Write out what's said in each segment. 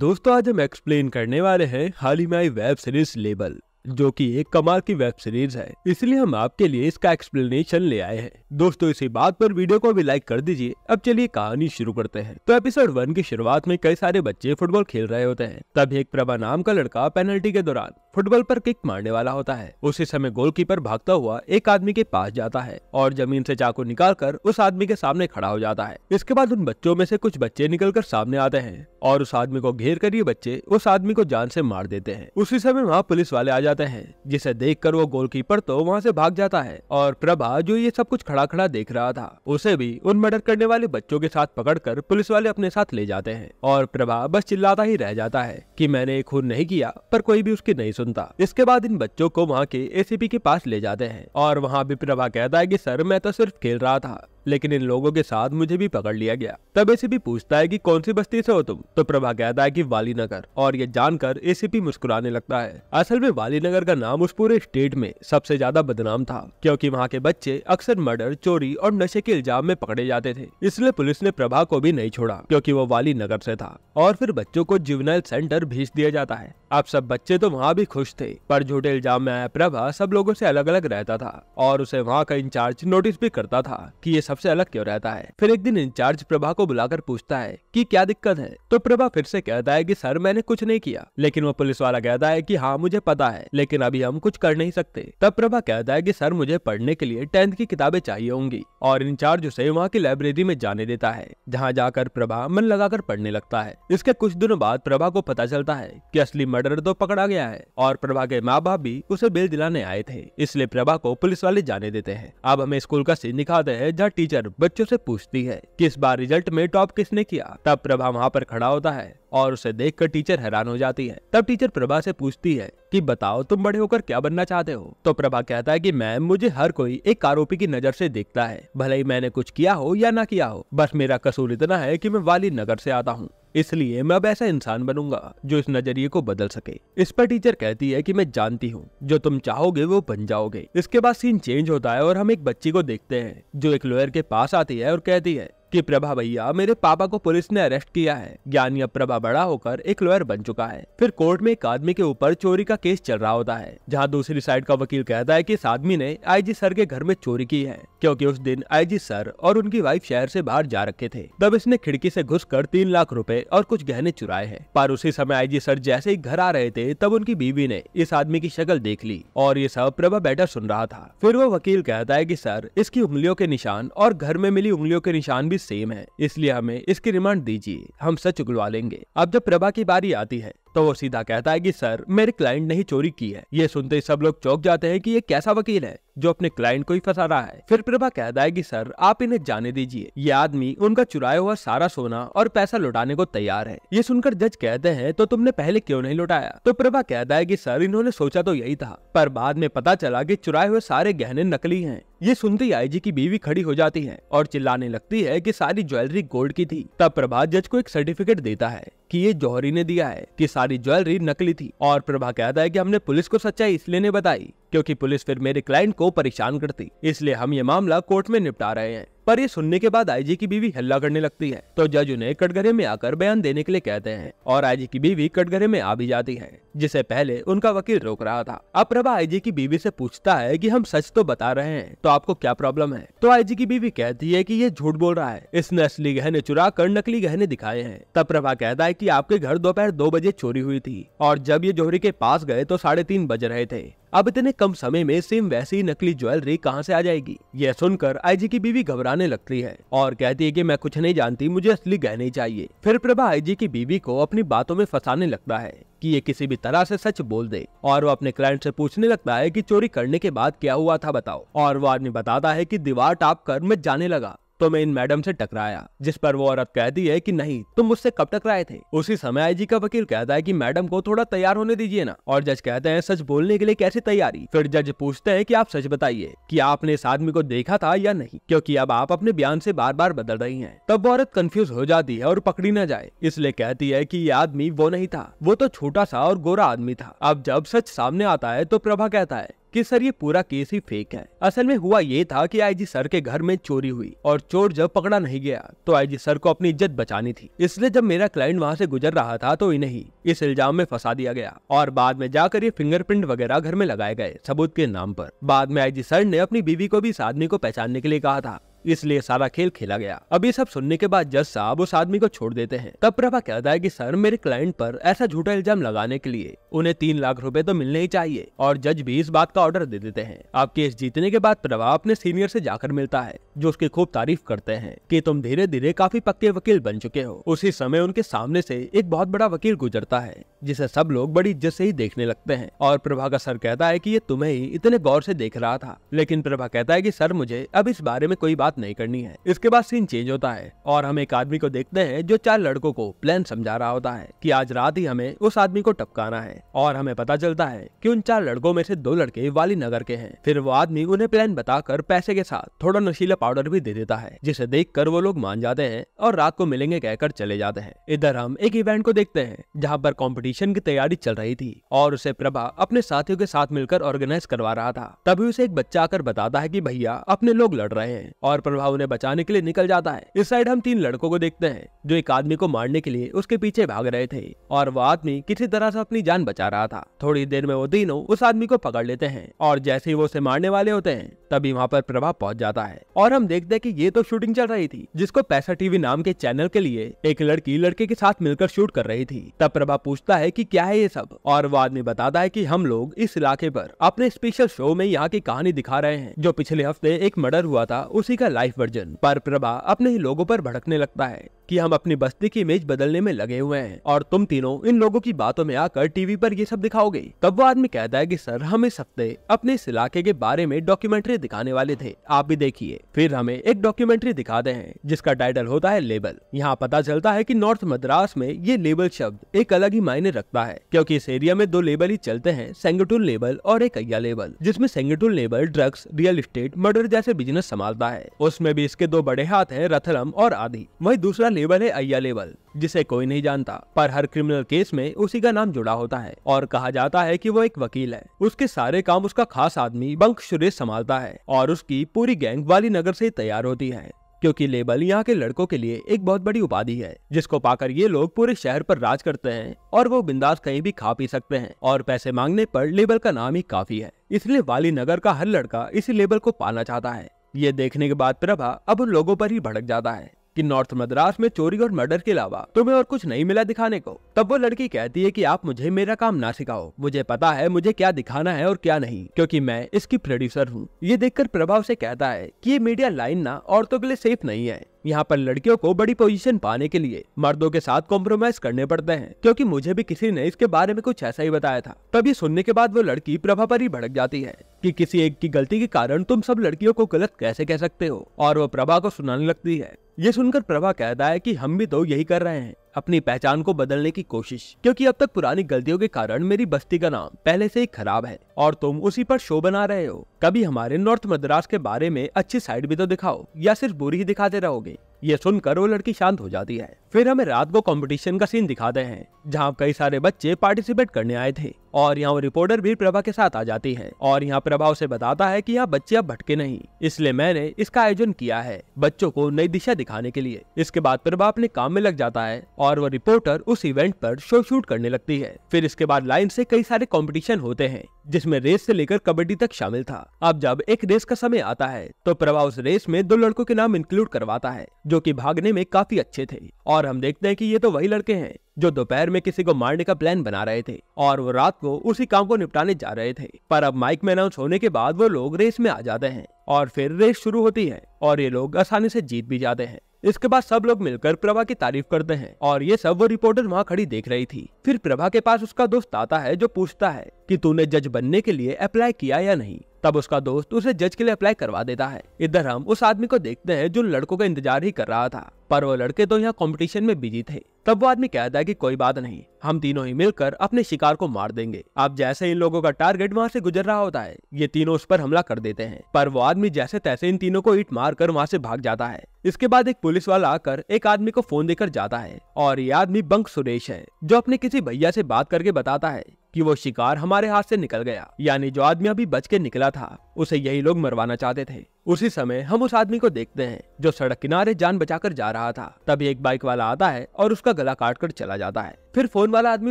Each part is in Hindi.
दोस्तों आज हम एक्सप्लेन करने वाले हैं हाल ही में आई वेब सीरीज लेबल जो कि एक कमाल की वेब सीरीज है इसलिए हम आपके लिए इसका एक्सप्लेनेशन ले आए हैं दोस्तों इसी बात पर वीडियो को भी लाइक कर दीजिए अब चलिए कहानी शुरू करते हैं तो एपिसोड वन की शुरुआत में कई सारे बच्चे फुटबॉल खेल रहे होते हैं तब एक प्रभा नाम का लड़का पेनल्टी के दौरान फुटबॉल पर किक मारने वाला होता है उसी समय गोलकीपर भागता हुआ एक आदमी के पास जाता है और जमीन से चाकू निकालकर उस आदमी के सामने खड़ा हो जाता है इसके बाद उन बच्चों में से कुछ बच्चे निकलकर सामने आते हैं और उस आदमी को घेर कर ये बच्चे उस आदमी को जान से मार देते हैं उसी समय वहाँ पुलिस वाले आ जाते हैं जिसे देख कर वो गोलकीपर तो वहाँ से भाग जाता है और प्रभा जो ये सब कुछ खड़ा खड़ा देख रहा था उसे भी उन मर्डर करने वाले बच्चों के साथ पकड़ पुलिस वाले अपने साथ ले जाते हैं और प्रभा बस चिल्लाता ही रह जाता है की मैंने खून नहीं किया पर कोई भी उसकी नहीं सुनता इसके बाद इन बच्चों को वहाँ के एसीपी के पास ले जाते हैं और वहाँ भी प्रभा कहता है की सर मैं तो सिर्फ खेल रहा था लेकिन इन लोगों के साथ मुझे भी पकड़ लिया गया तब एसीपी पूछता है कि कौन सी बस्ती से हो तुम तो प्रभा कहता है कि वाली नगर और ये जानकर ए मुस्कुराने लगता है असल में वाली नगर का नाम उस पूरे स्टेट में सबसे ज्यादा बदनाम था क्योंकि वहाँ के बच्चे अक्सर मर्डर चोरी और नशे के इल्जाम में पकड़े जाते थे इसलिए पुलिस ने प्रभा को भी नहीं छोड़ा क्यूँकी वो वाली नगर से था और फिर बच्चों को जुवनाइल सेंटर भेज दिया जाता है अब सब बच्चे तो वहाँ भी खुश थे पर झूठे इल्जाम में आया प्रभा सब लोगों से अलग अलग रहता था और उसे वहाँ का इंचार्ज नोटिस भी करता था कि ये सबसे अलग क्यों रहता है फिर एक दिन इंचार्ज प्रभा को बुलाकर पूछता है कि क्या दिक्कत है तो प्रभा फिर से कहता है कि सर मैंने कुछ नहीं किया लेकिन वो पुलिस वाला कहता है कि हाँ मुझे पता है लेकिन अभी हम कुछ कर नहीं सकते तब प्रभा कहता है कि सर मुझे पढ़ने के लिए टेंथ की किताबें चाहिए होंगी और इंचार्ज उसे वहाँ की लाइब्रेरी में जाने देता है जहाँ जाकर प्रभा मन लगाकर पढ़ने लगता है इसके कुछ दिनों बाद प्रभा को पता चलता है की असली मर्डर तो पकड़ा गया है और प्रभा के माँ बाप भी उसे बेल दिलाने आए थे इसलिए प्रभा को पुलिस वाले जाने देते हैं अब हमें स्कूल का सीन दिखाते हैं जहाँ टीचर बच्चों से पूछती है कि इस बार रिजल्ट में टॉप किसने किया तब प्रभा वहाँ पर खड़ा होता है और उसे देखकर टीचर हैरान हो जाती है तब टीचर प्रभा से पूछती है कि बताओ तुम बड़े होकर क्या बनना चाहते हो तो प्रभा कहता है कि मैम मुझे हर कोई एक आरोपी की नजर से देखता है भले ही मैंने कुछ किया हो या ना किया हो बस मेरा कसूर इतना है कि मैं वाली नगर से आता हूँ इसलिए मैं अब ऐसा इंसान बनूंगा जो इस नजरिए को बदल सके इस पर टीचर कहती है कि मैं जानती हूँ जो तुम चाहोगे वो बन जाओगे इसके बाद सीन चेंज होता है और हम एक बच्ची को देखते हैं जो एक लॉयर के पास आती है और कहती है कि प्रभा भैया मेरे पापा को पुलिस ने अरेस्ट किया है ज्ञानी अब प्रभा बड़ा होकर एक लॉयर बन चुका है फिर कोर्ट में एक आदमी के ऊपर चोरी का केस चल रहा होता है जहाँ दूसरी साइड का वकील कहता है की इस आदमी ने आई सर के घर में चोरी की है क्यूँकी उस दिन आई सर और उनकी वाइफ शहर ऐसी बाहर जा रखे थे तब इसने खिड़की ऐसी घुस कर तीन लाख रूपए और कुछ गहने चुराए हैं पर उसी समय आई सर जैसे ही घर आ रहे थे तब उनकी बीवी ने इस आदमी की शक्ल देख ली और ये सब प्रभा बैठा सुन रहा था फिर वो वकील कहता है की सर इसकी उंगलियों के निशान और घर में मिली उंगलियों के निशान भी सेम है इसलिए हमें इसकी रिमांड दीजिए हम सच उगलवा लेंगे अब जब प्रभा की बारी आती है तो वो सीधा कहता है कि सर मेरे क्लाइंट ने ही चोरी की है ये सुनते ही सब लोग चौंक जाते हैं कि ये कैसा वकील है जो अपने क्लाइंट को ही फंसा रहा है फिर प्रभा कहता है कि सर आप इन्हें जाने दीजिए ये आदमी उनका चुराया हुआ सारा सोना और पैसा लौटाने को तैयार है ये सुनकर जज कहते हैं तो तुमने पहले क्यों नहीं लौटाया तो प्रभा कहता है की सर इन्होंने सोचा तो यही था पर बाद में पता चला की चुराए हुए सारे गहने नकली है ये सुनते ही आई की बीवी खड़ी हो जाती है और चिल्लाने लगती है की सारी ज्वेलरी गोल्ड की थी तब प्रभा जज को एक सर्टिफिकेट देता है की ये जौहरी ने दिया है की सारी ज्वेलरी नकली थी और प्रभा कहता है कि हमने पुलिस को सच्चाई इसलिए नहीं बताई क्योंकि पुलिस फिर मेरे क्लाइंट को परेशान करती इसलिए हम ये मामला कोर्ट में निपटा रहे हैं पर ये सुनने के बाद आईजी की बीवी हल्ला करने लगती है तो जज उन्हें कटघरे में आकर बयान देने के लिए कहते हैं और आईजी की बीवी कटघरे में आ भी जाती है जिसे पहले उनका वकील रोक रहा था अब प्रभा आईजी की बीवी से पूछता है कि हम सच तो बता रहे हैं तो आपको क्या प्रॉब्लम है तो आईजी की बीवी कहती है की ये झूठ बोल रहा है इसने असली गहने चुरा कर नकली गहने दिखाए हैं तब प्रभा कहता है की आपके घर दोपहर दो बजे चोरी हुई थी और जब ये जोहरी के पास गए तो साढ़े तीन बज रहे थे अब इतने कम समय में सिम वैसी नकली ज्वेलरी कहाँ से आ जाएगी यह सुनकर आईजी की बीवी घबराने लगती है और कहती है की मैं कुछ नहीं जानती मुझे असली गहने चाहिए फिर प्रभा आईजी की बीवी को अपनी बातों में फंसाने लगता है कि ये किसी भी तरह से सच बोल दे और वो अपने क्लाइंट से पूछने लगता है कि चोरी करने के बाद क्या हुआ था बताओ और वो आदमी बताता है कि दीवार टाप कर मैं जाने लगा तो मैं इन मैडम से टकराया जिस पर वो औरत कहती है कि नहीं तुम मुझसे कब टकराए थे उसी समय आई जी का वकील कहता है कि मैडम को थोड़ा तैयार होने दीजिए ना और जज कहते हैं सच बोलने के लिए कैसे तैयारी फिर जज पूछते हैं कि आप सच बताइए कि आपने इस आदमी को देखा था या नहीं क्योंकि अब आप अपने बयान से बार बार बदल रही है तब वो औरत कंफ्यूज हो जाती है और पकड़ी न जाए इसलिए कहती है की ये आदमी वो नहीं था वो तो छोटा सा और गोरा आदमी था अब जब सच सामने आता है तो प्रभा कहता है कि सर ये पूरा केस ही फेक है असल में हुआ ये था कि आईजी सर के घर में चोरी हुई और चोर जब पकड़ा नहीं गया तो आईजी सर को अपनी इज्जत बचानी थी इसलिए जब मेरा क्लाइंट वहाँ से गुजर रहा था तो इन्हें ही इस इल्जाम में फंसा दिया गया और बाद में जाकर ये फिंगरप्रिंट वगैरह घर में लगाए गए सबूत के नाम आरोप बाद में आई सर ने अपनी बीवी को भी इस आदमी को पहचानने के लिए कहा था इसलिए सारा खेल खेला गया अब ये सब सुनने के बाद जज साहब उस आदमी को छोड़ देते हैं तब प्रभा कहता है कि सर मेरे क्लाइंट पर ऐसा झूठा इल्जाम लगाने के लिए उन्हें तीन लाख रुपए तो मिलने ही चाहिए और जज भी इस बात का ऑर्डर दे देते हैं आप केस जीतने के बाद प्रभा अपने सीनियर से जाकर मिलता है जो उसकी खूब तारीफ करते हैं कि तुम धीरे धीरे काफी पक्के वकील बन चुके हो उसी समय उनके सामने से एक बहुत बड़ा वकील गुजरता है जिसे सब लोग बड़ी इज्जत से ही देखने लगते हैं और प्रभा का सर कहता है कि ये तुम्हें ही इतने गौर से देख रहा था लेकिन प्रभा कहता है कि सर मुझे अब इस बारे में कोई बात नहीं करनी है इसके बाद सीन चेंज होता है और हम एक आदमी को देखते हैं जो चार लड़कों को प्लान समझा रहा होता है की आज रात ही हमें उस आदमी को टपकाना है और हमें पता चलता है की उन चार लड़कों में से दो लड़के वाली नगर के है फिर वो आदमी उन्हें प्लान बताकर पैसे के साथ थोड़ा नशीला पाउडर भी दे देता है जिसे देख वो लोग मान जाते हैं और रात को मिलेंगे कहकर चले जाते हैं इधर हम एक इवेंट को देखते हैं जहाँ पर कॉम्पिटिशन ऑडिशन की तैयारी चल रही थी और उसे प्रभा अपने साथियों के साथ मिलकर ऑर्गेनाइज करवा रहा था तभी उसे एक बच्चा आकर बताता है की भैया अपने लोग लड़ रहे हैं और प्रभा उन्हें बचाने के लिए निकल जाता है इस साइड हम तीन लड़कों को देखते हैं जो एक आदमी को मारने के लिए उसके पीछे भाग रहे थे और वो आदमी किसी तरह से अपनी जान बचा रहा था थोड़ी देर में वो तीनों उस आदमी को पकड़ लेते हैं और जैसे ही वो उसे मारने वाले होते हैं तभी वहाँ पर प्रभाव पहुँच जाता है और हम देखते हैं कि ये तो शूटिंग चल रही थी जिसको पैसा टीवी नाम के चैनल के लिए एक लड़की लड़के के साथ मिलकर शूट कर रही थी तब प्रभा पूछता है की क्या है ये सब और वो आदमी बताता है की हम लोग इस इलाके पर अपने स्पेशल शो में यहाँ की कहानी दिखा रहे हैं जो पिछले हफ्ते एक मर्डर हुआ था उसी का लाइफ वर्जन पर प्रभा अपने ही लोगों पर भड़कने लगता है कि हम अपनी बस्ती की इमेज बदलने में लगे हुए हैं और तुम तीनों इन लोगों की बातों में आकर टीवी पर ये सब दिखाओगे तब वो आदमी कहता है कि सर हम इस हफ्ते अपने इस इलाके के बारे में डॉक्यूमेंट्री दिखाने वाले थे आप भी देखिए फिर हमें एक डॉक्यूमेंट्री दिखाते दे जिसका टाइटल होता है लेबल यहाँ पता चलता है की नॉर्थ मद्रास में ये लेबल शब्द एक अलग ही मायने रखता है क्यूँकी इस एरिया में दो लेबल ही चलते हैं सेंगटुल लेबल और एक अय्या लेबल जिसमे सेंगटुल label drugs real estate murder जैसे बिजनेस संभालता है उसमें भी इसके दो बड़े हाथ हैं रथलम और आदि वही दूसरा लेबल है अय्या लेबल जिसे कोई नहीं जानता पर हर क्रिमिनल केस में उसी का नाम जुड़ा होता है और कहा जाता है कि वो एक वकील है उसके सारे काम उसका खास आदमी बंक सुरेश संभालता है और उसकी पूरी गैंग वाली नगर से तैयार होती है क्योंकि लेबल यहाँ के लड़कों के लिए एक बहुत बड़ी उपाधि है जिसको पाकर ये लोग पूरे शहर पर राज करते हैं और वो बिंदास कहीं भी खा पी सकते हैं और पैसे मांगने पर लेबल का नाम ही काफी है इसलिए वाली नगर का हर लड़का इसी लेबल को पाना चाहता है ये देखने के बाद प्रभा अब उन लोगों पर ही भड़क जाता है कि नॉर्थ मद्रास में चोरी और मर्डर के अलावा तुम्हें और कुछ नहीं मिला दिखाने को तब वो लड़की कहती है कि आप मुझे मेरा काम ना सिखाओ मुझे पता है मुझे क्या दिखाना है और क्या नहीं क्योंकि मैं इसकी प्रोड्यूसर हूँ ये देखकर प्रभाव से कहता है कि ये मीडिया लाइन ना औरतों के लिए सेफ नहीं है यहाँ पर लड़कियों को बड़ी पोजीशन पाने के लिए मर्दों के साथ कॉम्प्रोमाइज करने पड़ते हैं क्योंकि मुझे भी किसी ने इसके बारे में कुछ ऐसा ही बताया था तब ये सुनने के बाद वो लड़की प्रभा पर ही भड़क जाती है कि किसी एक की गलती के कारण तुम सब लड़कियों को गलत कैसे कह सकते हो और वो प्रभा को सुनाने लगती है ये सुनकर प्रभा कहता है कि हम भी तो यही कर रहे हैं अपनी पहचान को बदलने की कोशिश क्योंकि अब तक पुरानी गलतियों के कारण मेरी बस्ती का नाम पहले से ही खराब है और तुम उसी पर शो बना रहे हो कभी हमारे नॉर्थ मद्रास के बारे में अच्छी साइड भी तो दिखाओ या सिर्फ बुरी ही दिखाते रहोगे ये सुनकर वो लड़की शांत हो जाती है फिर हमें रात को कॉम्पिटिशन का सीन दिखाते हैं जहाँ कई सारे बच्चे पार्टिसिपेट करने आए थे और यहाँ रिपोर्टर भी प्रभा के साथ आ जाती है और यहाँ प्रभा उसे बताता है की यहाँ बच्चे अब भटके नहीं इसलिए मैंने इसका आयोजन किया है बच्चों को नई दिशा दिखाने के लिए इसके बाद प्रभा अपने काम में लग जाता है और वो रिपोर्टर उस इवेंट पर शो शूट करने लगती है फिर इसके बाद लाइन से कई सारे कॉम्पिटिशन होते हैं जिसमें रेस से लेकर कबड्डी तक शामिल था अब जब एक रेस का समय आता है तो प्रभा उस रेस में दो लड़कों के नाम इंक्लूड करवाता है जो कि भागने में काफी अच्छे थे और हम देखते हैं कि ये तो वही लड़के हैं जो दोपहर में किसी को मारने का प्लान बना रहे थे और वो रात को उसी काम को निपटाने जा रहे थे पर अब माइक में अनाउंस होने के बाद वो लोग रेस में आ जाते हैं और फिर रेस शुरू होती है और ये लोग आसानी से जीत भी जाते हैं इसके बाद सब लोग मिलकर प्रभा की तारीफ करते हैं और ये सब वो रिपोर्टर वहाँ खड़ी देख रही थी फिर प्रभा के पास उसका दोस्त आता है जो पूछता है कि तूने जज बनने के लिए अप्लाई किया या नहीं तब उसका दोस्त उसे जज के लिए अप्लाई करवा देता है इधर हम उस आदमी को देखते हैं जो लड़कों का इंतजार ही कर रहा था पर वो लड़के तो यहाँ कंपटीशन में बिजी थे तब वो आदमी कहता है कि कोई बात नहीं हम तीनों ही मिलकर अपने शिकार को मार देंगे अब जैसे इन लोगों का टारगेट वहाँ से गुजर रहा होता है ये तीनों उस पर हमला कर देते हैं पर वो आदमी जैसे तैसे इन तीनों को ईट मार कर वहाँ से भाग जाता है इसके बाद एक पुलिस वाला आकर एक आदमी को फोन देकर जाता है और ये आदमी बंक सुरेश है जो अपने किसी भैया से बात करके बताता है कि वो शिकार हमारे हाथ से निकल गया यानी जो आदमी अभी बच के निकला था उसे यही लोग मरवाना चाहते थे उसी समय हम उस आदमी को देखते हैं जो सड़क किनारे जान बचाकर जा रहा था तभी एक बाइक वाला आता है और उसका गला काट कर चला जाता है फिर फोन वाला आदमी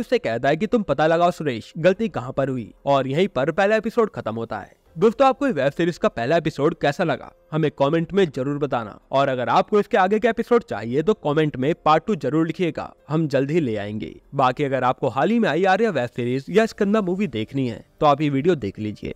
उससे कहता है कि तुम पता लगाओ सुरेश गलती कहाँ पर हुई और यहीं पर पहला एपिसोड खत्म होता है दोस्तों आपको वेब सीरीज का पहला एपिसोड कैसा लगा हमें कमेंट में जरूर बताना और अगर आपको इसके आगे के एपिसोड चाहिए तो कमेंट में पार्ट टू जरूर लिखिएगा हम जल्द ही ले आएंगे बाकी अगर आपको हाल ही में आई आर्या वेब सीरीज या स्कंदा मूवी देखनी है तो आप ये वीडियो देख लीजिए